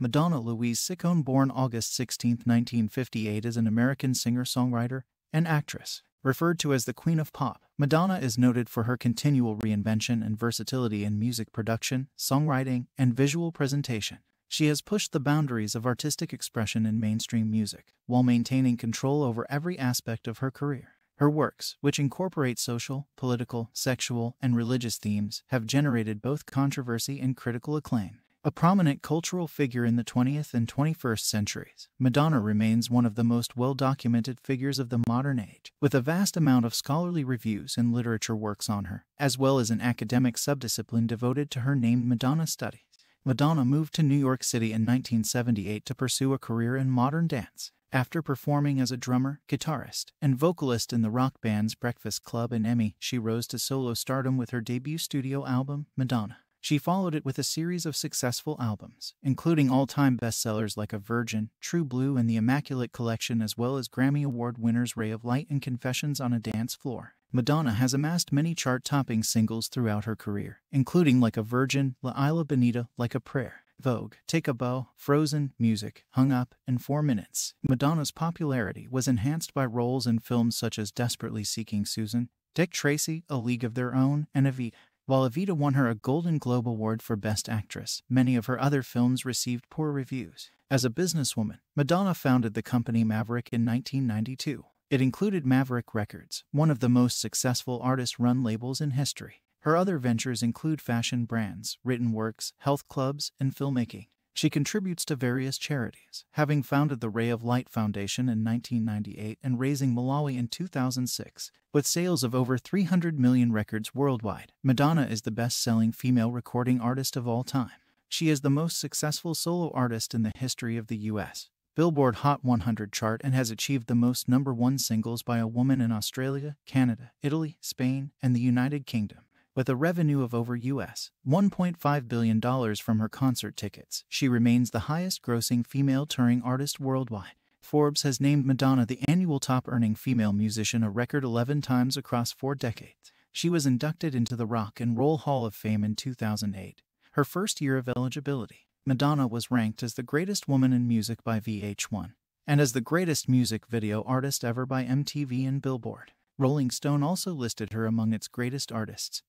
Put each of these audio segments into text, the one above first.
Madonna Louise Ciccone, born August 16, 1958, is an American singer songwriter and actress. Referred to as the Queen of Pop, Madonna is noted for her continual reinvention and versatility in music production, songwriting, and visual presentation. She has pushed the boundaries of artistic expression in mainstream music, while maintaining control over every aspect of her career. Her works, which incorporate social, political, sexual, and religious themes, have generated both controversy and critical acclaim. A prominent cultural figure in the 20th and 21st centuries, Madonna remains one of the most well-documented figures of the modern age, with a vast amount of scholarly reviews and literature works on her, as well as an academic subdiscipline devoted to her named Madonna Studies. Madonna moved to New York City in 1978 to pursue a career in modern dance, after performing as a drummer, guitarist, and vocalist in the rock bands Breakfast Club and Emmy, she rose to solo stardom with her debut studio album, Madonna. She followed it with a series of successful albums, including all-time bestsellers like A Virgin, True Blue and The Immaculate Collection as well as Grammy Award winners Ray of Light and Confessions on a Dance Floor. Madonna has amassed many chart-topping singles throughout her career, including Like a Virgin, La Isla Bonita, Like a Prayer, Vogue, Take a Bow, Frozen, Music, Hung Up, and Four Minutes. Madonna's popularity was enhanced by roles in films such as Desperately Seeking Susan, Dick Tracy, A League of Their Own, and Evita. While Evita won her a Golden Globe Award for Best Actress, many of her other films received poor reviews. As a businesswoman, Madonna founded the company Maverick in 1992. It included Maverick Records, one of the most successful artist-run labels in history. Her other ventures include fashion brands, written works, health clubs, and filmmaking. She contributes to various charities, having founded the Ray of Light Foundation in 1998 and Raising Malawi in 2006, with sales of over 300 million records worldwide. Madonna is the best selling female recording artist of all time. She is the most successful solo artist in the history of the US. Billboard Hot 100 chart and has achieved the most number one singles by a woman in Australia, Canada, Italy, Spain, and the United Kingdom with a revenue of over US $1.5 billion from her concert tickets. She remains the highest-grossing female touring artist worldwide. Forbes has named Madonna the annual top-earning female musician a record 11 times across four decades. She was inducted into the Rock and Roll Hall of Fame in 2008, her first year of eligibility. Madonna was ranked as the greatest woman in music by VH1 and as the greatest music video artist ever by MTV and Billboard. Rolling Stone also listed her among its greatest artists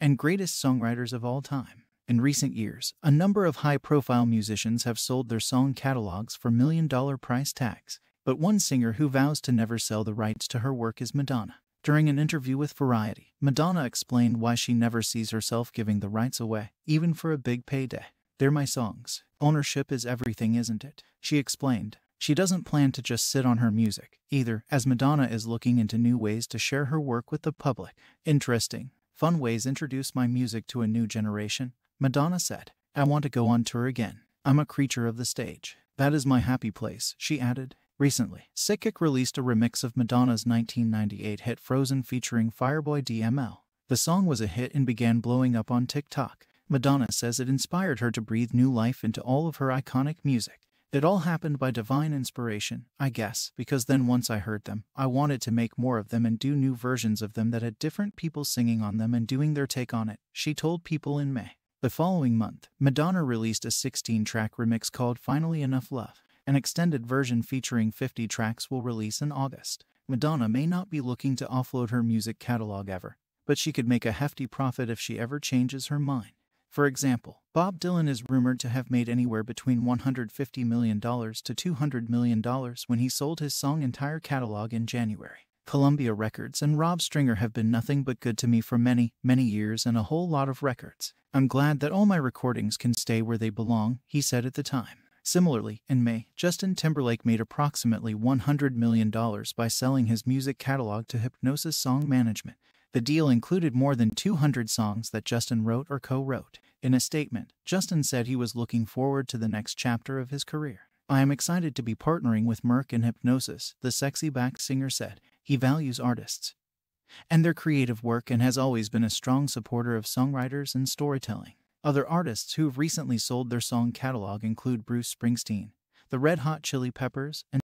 and greatest songwriters of all time. In recent years, a number of high-profile musicians have sold their song catalogs for million-dollar price tags, but one singer who vows to never sell the rights to her work is Madonna. During an interview with Variety, Madonna explained why she never sees herself giving the rights away, even for a big payday. They're my songs. Ownership is everything, isn't it? She explained. She doesn't plan to just sit on her music, either, as Madonna is looking into new ways to share her work with the public. Interesting fun ways introduce my music to a new generation, Madonna said. I want to go on tour again. I'm a creature of the stage. That is my happy place, she added. Recently, Sickick released a remix of Madonna's 1998 hit Frozen featuring Fireboy DML. The song was a hit and began blowing up on TikTok. Madonna says it inspired her to breathe new life into all of her iconic music. It all happened by divine inspiration, I guess, because then once I heard them, I wanted to make more of them and do new versions of them that had different people singing on them and doing their take on it, she told people in May. The following month, Madonna released a 16-track remix called Finally Enough Love. An extended version featuring 50 tracks will release in August. Madonna may not be looking to offload her music catalog ever, but she could make a hefty profit if she ever changes her mind. For example, Bob Dylan is rumored to have made anywhere between $150 million to $200 million when he sold his song entire catalog in January. Columbia Records and Rob Stringer have been nothing but good to me for many, many years and a whole lot of records. I'm glad that all my recordings can stay where they belong, he said at the time. Similarly, in May, Justin Timberlake made approximately $100 million by selling his music catalog to Hypnosis Song Management, the deal included more than 200 songs that Justin wrote or co-wrote. In a statement, Justin said he was looking forward to the next chapter of his career. I am excited to be partnering with Merck and Hypnosis, the sexy back singer said. He values artists and their creative work and has always been a strong supporter of songwriters and storytelling. Other artists who have recently sold their song catalog include Bruce Springsteen, the Red Hot Chili Peppers, and